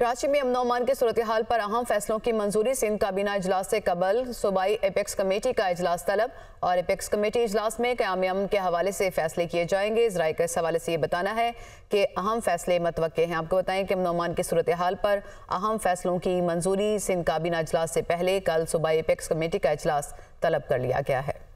कराची में अमन अमान की सूरत हाल पर अहम फैसलों की मंजूरी सिंध काबीना अजलास से कबल सूबाई एपेक्स कमेटी का अजलास तलब और एपेक्स कमेटी अजलास में क्याम अमन के हवाले से फैसले किए जाएंगे इसराइल का इस हवाले से ये बताना है कि अहम फैसले मतवक़ हैं आपको बताएं कि अमन अमान की सूरत हाल पर अहम फैसलों की मंजूरी सिंध काबीना अजलास से पहले कल सूबाई एपेक्स कमेटी का अजलास तलब कर लिया गया है